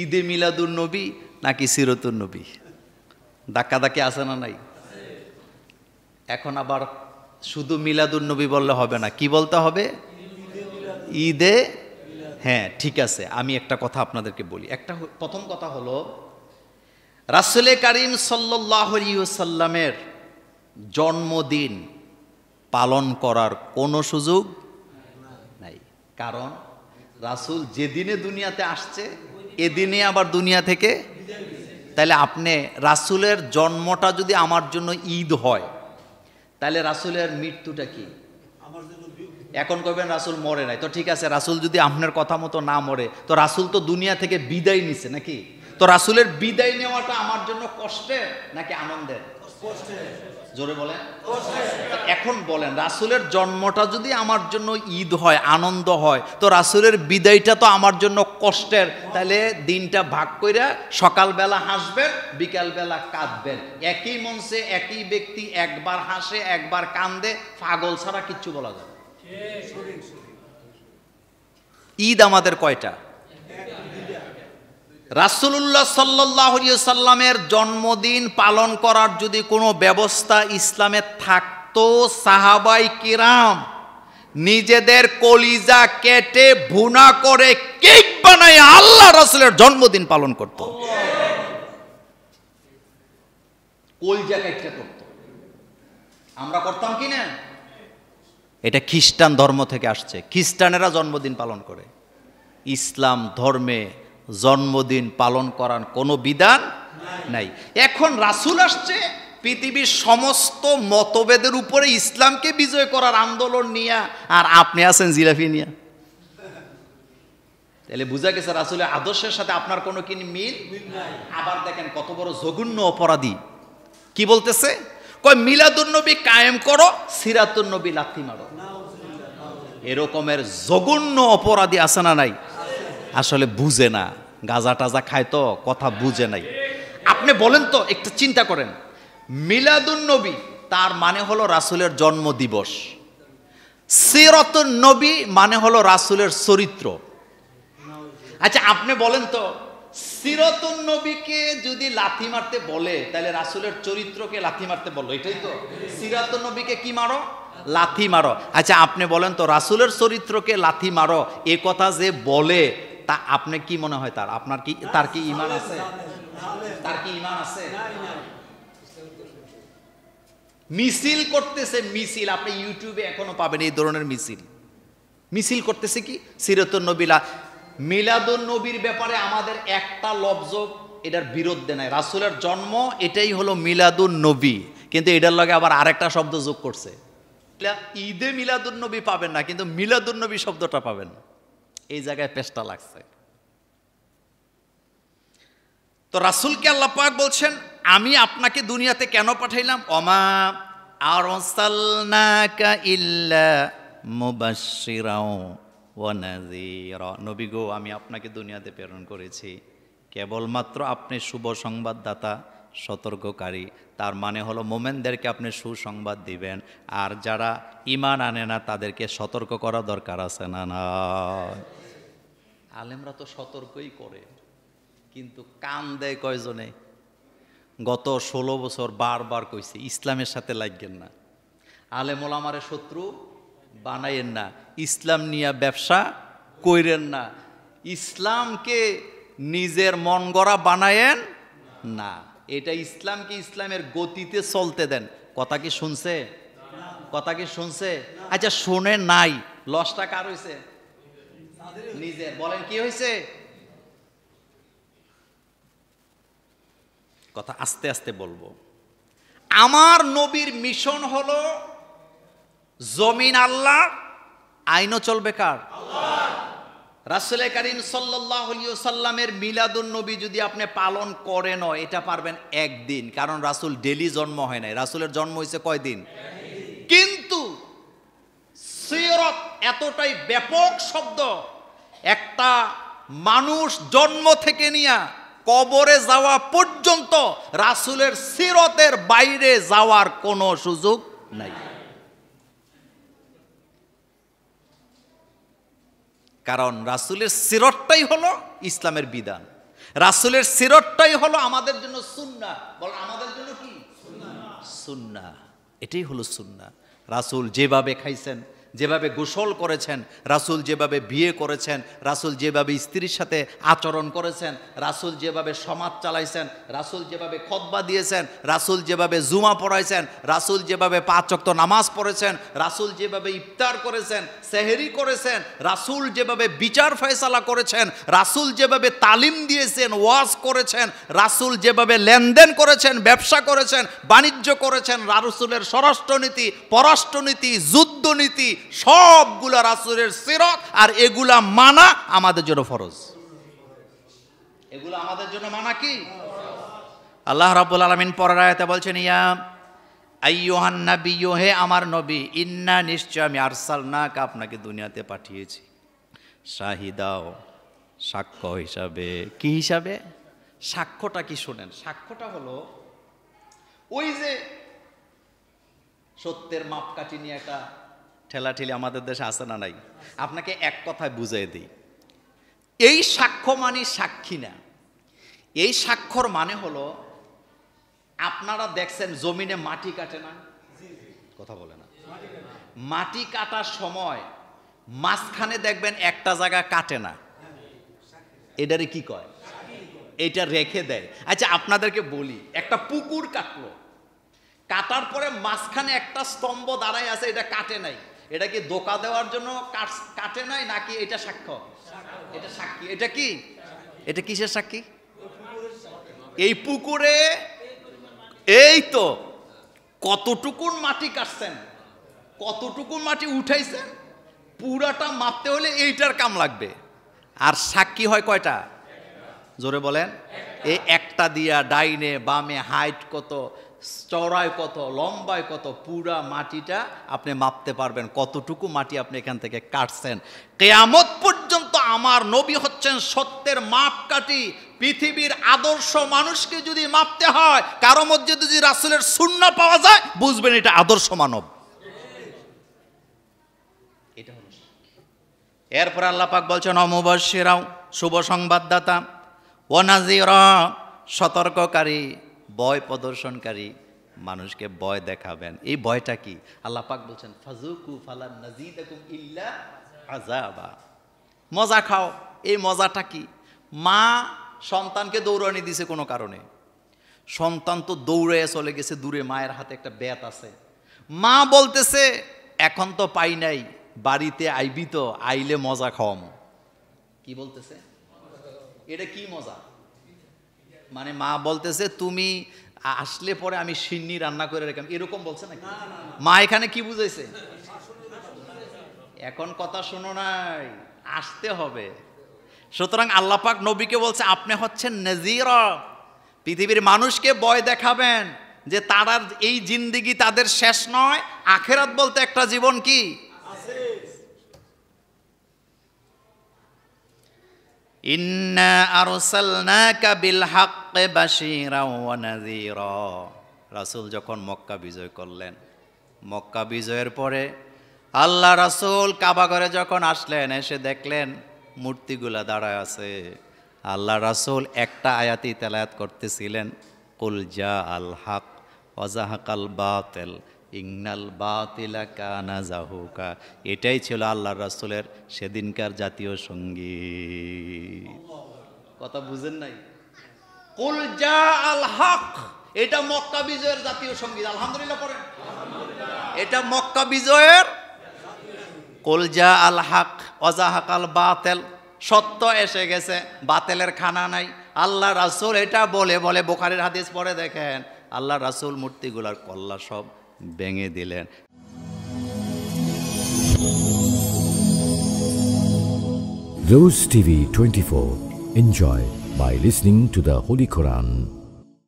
ঈদে মিলাদুল নবী নাকি সিরতুর নবী ধাক্কি আছে না নাই এখন আবার শুধু মিলাদুর নবী বললে হবে না কি বলতে হবে ঈদে হ্যাঁ ঠিক আছে আমি একটা কথা আপনাদেরকে বলি একটা প্রথম কথা হলো রাসুলে করিম সাল্লাহসাল্লামের জন্মদিন পালন করার কোনো সুযোগ নাই কারণ রাসুল যেদিনে দুনিয়াতে আসছে এদিনে আবার দুনিয়া থেকে তাহলে আপনি রাসুলের জন্মটা যদি আমার জন্য ঈদ হয় তাহলে রাসুলের মৃত্যুটা কি এখন কবেন রাসুল মরে নাই তো ঠিক আছে রাসুল যদি আপনার কথা মতো না মরে তো রাসুল তো দুনিয়া থেকে বিদায় নিছে নাকি তো রাসুলের বিদায় নেওয়াটা আমার জন্য কষ্টের নাকি আনন্দের কষ্টের জোরে বলেন এখন বলেন রাসুলের জন্মটা যদি আমার জন্য ঈদ হয় আনন্দ হয় তো রাসুলের বিদায়টা তো আমার জন্য কষ্টের তাহলে দিনটা ভাগ করে সকালবেলা হাসবেন বিকালবেলা কাঁদবেন একই মঞ্চে একই ব্যক্তি একবার হাসে একবার কান্দে পাগল ছাড়া কিচ্ছু বলা যাবে ঈদ আমাদের কয়টা রাসুলুল্লাহ সাল্লাহ সাল্লামের জন্মদিন পালন করার যদি কোনো ব্যবস্থা ইসলামে থাকতো সাহাবাই কিরাম নিজেদের কলিজা কেটে ভুনা করে কেক বানাই আল্লাহ রাসুলের জন্মদিন পালন করত কলিজা করত আমরা করতাম কি না এটা খ্রিস্টান ধর্ম থেকে আসছে খ্রিস্টানেরা জন্মদিন পালন করে ইসলাম ধর্মে জন্মদিন পালন করার কোনো বিধান নাই এখন রাসুল আসছে পৃথিবীর সমস্ত মতভেদের উপরে ইসলামকে বিজয় করার আন্দোলন নিয়ে আর আপনি আছেন জিলাফি নিয়ে তাহলে বুঝা গেছে রাসুলের আদর্শের সাথে আপনার কোনো কি মিল আবার দেখেন কত বড় জঘন্য অপরাধী কি বলতেছে কয় মিলাদুন্নবী কায়েম করো সিরাতুন্নবী লাথি মারো এরকমের জঘন্য অপরাধী আছে না নাই আসলে বুঝে না গাজা টাজা খায় তো কথা বুঝে নাই আপনি বলেন তো একটু চিন্তা করেন মিলাদুন নবী তার মানে হলো রাসুলের জন্ম দিবস সিরত নবী মানে হলো রাসুলের চরিত্র আচ্ছা আপনি বলেন তো সিরতুন নবীকে যদি লাথি মারতে বলে তাহলে রাসুলের চরিত্রকে লাথি মারতে বলো এটাই তো সিরাতুন নবীকে কি মারো লাথি মারো আচ্ছা আপনি বলেন তো রাসুলের চরিত্রকে লাথি মারো এ কথা যে বলে তা আপনি কি মনে হয় তার আপনার কি তার কি ইমান আছে তার কি ইমান আছে মিছিল করতেছে মিছিল আপনি ইউটিউবে এখনো পাবেন এই ধরনের মিছিল মিছিল করতেছে কি সিরতুল নবীলা মিলাদুল নবীর ব্যাপারে আমাদের একটা লব্জ এটার বিরুদ্ধে নাই রাসুলের জন্ম এটাই হলো মিলাদুল নবী কিন্তু এটার লগে আবার আরেকটা শব্দ যোগ করছে ঈদে মিলাদুল নবী পাবেন না কিন্তু মিলাদুল নবী শব্দটা পাবেন না এই জায়গায় পেশটা লাগছে তো রাসুলকে আল্লাহ পাক বলছেন আমি আপনাকে দুনিয়াতে কেন পাঠাইলাম অমা আর ইল্লা মুবাশিরাও নবী গো আমি আপনাকে দুনিয়াতে প্রেরণ করেছি কেবলমাত্র আপনি শুভ সংবাদদাতা সতর্ককারী তার মানে হলো মোমেনদেরকে আপনি সুসংবাদ দিবেন আর যারা ইমান আনে না তাদেরকে সতর্ক করা দরকার আছে না না আলেমরা তো সতর্কই করে কিন্তু কান দেয় কয়জনে গত ষোলো বছর বারবার কইছে ইসলামের সাথে লাগবেন না আলেমোল আমারে শত্রু বানাইয়েন না ইসলাম নিয়ে ব্যবসা কইরেন না ইসলামকে নিজের মন গড়া বানায়েন না এটা ইসলামকে ইসলামের গতিতে চলতে দেন কথা কি শুনছে কথা কি শুনছে আচ্ছা শুনে নাই লসটা কার হয়েছে নিজের বলেন কি হয়েছে কথা আস্তে আস্তে বলবো আমার নবীর মিশন হল জমিন আল্লাহ আইনও চলবে কার রাসুল করিম সাল্লামের মিলাদুন নবী যদি আপনি পালন করেন এটা পারবেন একদিন কারণ রাসুল ডেলি জন্ম হয় নাই রাসুলের জন্ম হয়েছে কয়দিন কিন্তু সিরত এতটাই ব্যাপক শব্দ একটা মানুষ জন্ম থেকে নিয়া কবরে যাওয়া পর্যন্ত রাসুলের সিরতের বাইরে যাওয়ার কোনো সুযোগ নাই কারণ রাসুলের সিরতটাই হলো ইসলামের বিধান রাসুলের সিরতটাই হলো আমাদের জন্য সুন্না বল আমাদের জন্য কি সুন্না এটাই হলো সুন্না রাসুল যেভাবে খাইছেন যেভাবে গোসল করেছেন রাসুল যেভাবে বিয়ে করেছেন রাসুল যেভাবে স্ত্রীর সাথে আচরণ করেছেন রাসুল যেভাবে সমাজ চালাইছেন রাসুল যেভাবে খদবা দিয়েছেন রাসুল যেভাবে জুমা পড়াইছেন রাসুল যেভাবে পাঁচক্ত নামাজ পড়েছেন রাসুল যেভাবে ইফতার করেছেন সেহেরি করেছেন রাসুল যেভাবে বিচার ফয়সালা করেছেন রাসুল যেভাবে তালিম দিয়েছেন ওয়াজ করেছেন রাসুল যেভাবে লেনদেন করেছেন ব্যবসা করেছেন বাণিজ্য করেছেন রাসুলের স্বরাষ্ট্রনীতি পররাষ্ট্রনীতি যুদ্ধনীতি সবগুলা রাসুলের সিরত আর এগুলা মানা আমাদের জন্য ফরজ এগুলো আমাদের জন্য মানা কি আল্লাহ রাবুল আলমিন পরের আয়াতে বলছেন ইয়া আইয়োহান নবী হে আমার নবী ইন্না নিশ্চয় আমি আরসাল নাক আপনাকে দুনিয়াতে পাঠিয়েছি শাহিদাও সাক্ষ্য হিসাবে কি হিসাবে সাক্ষ্যটা কি শোনেন সাক্ষ্যটা হলো ওই যে সত্যের মাপকাঠি নিয়ে একটা ঠেলাঠেলি আমাদের দেশে আছে না নাই আপনাকে এক কথায় বুঝিয়ে দিই এই সাক্ষ্য মানে সাক্ষী না এই সাক্ষর মানে হলো আপনারা দেখছেন জমিনে মাটি কাটে না কথা বলে না মাটি কাটার সময় মাঝখানে দেখবেন একটা জায়গা কাটে না এটারে কি কয় এটা রেখে দেয় আচ্ছা আপনাদেরকে বলি একটা পুকুর কাটলো কাটার পরে মাঝখানে একটা স্তম্ভ দাঁড়ায় আছে এটা কাটে নাই এটা কি দোকা দেওয়ার জন্য কাটে নাই নাকি এটা সাক্ষ্য এটা সাক্ষী এটা কি এটা কিসের সাক্ষী এই পুকুরে এই তো কতটুকুন মাটি কাটছেন কতটুকু মাটি উঠাইছেন পুরাটা মাপতে হলে এইটার কাম লাগবে আর সাক্ষী হয় কয়টা জোরে বলেন এই একটা দিয়া ডাইনে বামে হাইট কত চড়ায় কত লম্বায় কত পুরা মাটিটা আপনি মাপতে পারবেন কতটুকু মাটি আপনি এখান থেকে কাটছেন কেয়ামত পর্যন্ত আমার নবী হচ্ছেন সত্যের মাপকাঠি পৃথিবীর আদর্শ মানুষকে যদি মাপতে হয় কারো মধ্যে যদি রাসুলের শূন্য পাওয়া যায় বুঝবেন এটা আদর্শ মানব এটা এরপর আল্লাপাক বলছেন অমবাসীরাও শুভ সংবাদদাতা ওনাজিরা সতর্ককারী বয় প্রদর্শনকারী মানুষকে বয় দেখাবেন এই বয়টা কি আল্লাহ পাক বলছেন ফাজুকু ফালা নাজিদাকুম ইল্লা আযাবা মজা খাও এই মজাটা কি মা সন্তানকে দৌড়ানি দিছে কোনো কারণে সন্তান তো দৌড়ে চলে গেছে দূরে মায়ের হাতে একটা ব্যাত আছে মা বলতেছে এখন তো পাই নাই বাড়িতে আইবি তো আইলে মজা খাওয়াম কি বলতেছে এটা কি মজা মানে মা বলতেছে তুমি আসলে পরে আমি সিন্নি রান্না করে রেখাম এরকম বলছে নাকি মা এখানে কি বুঝাইছে এখন কথা শোনো নাই আসতে হবে সুতরাং আল্লাপাক নবীকে বলছে আপনি হচ্ছেন নজির পৃথিবীর মানুষকে বয় দেখাবেন যে তারা এই জিন্দিগি তাদের শেষ নয় আখেরাত বলতে একটা জীবন কি ইন্না আরসালনাকা বিল হাক্কে বাশিরা ওয়া নাযীরা রাসূল যখন মক্কা বিজয় করলেন মক্কা বিজয়ের পরে আল্লাহ রাসূল কাবাঘরে যখন আসলেন এসে দেখলেন মূর্তিগুলা দাঁড়ায় আছে আল্লাহ রাসূল একটা আয়াতি তেলায়াত করতেছিলেন কুলজা জা আল হক ওয়াজাহাকাল বাতিল ইংনাল বাতিলা কানা জাহুকা এটাই ছিল আল্লাহ রাসুলের সেদিনকার জাতীয় সঙ্গীত কথা বুঝেন নাই কুল যা আল হক এটা মক্কা বিজয়ের জাতীয় সঙ্গীত আলহামদুলিল্লাহ পড়েন এটা মক্কা বিজয়ের কলজা আল হাক অজাহাক আল বাতেল সত্য এসে গেছে বাতেলের খানা নাই আল্লাহ রাসুল এটা বলে বলে বোখারের হাদিস পরে দেখেন আল্লাহ রাসুল মূর্তিগুলার কল্লা সব ভেঙে Rose TV 24. Enjoy by listening to the Holy Quran.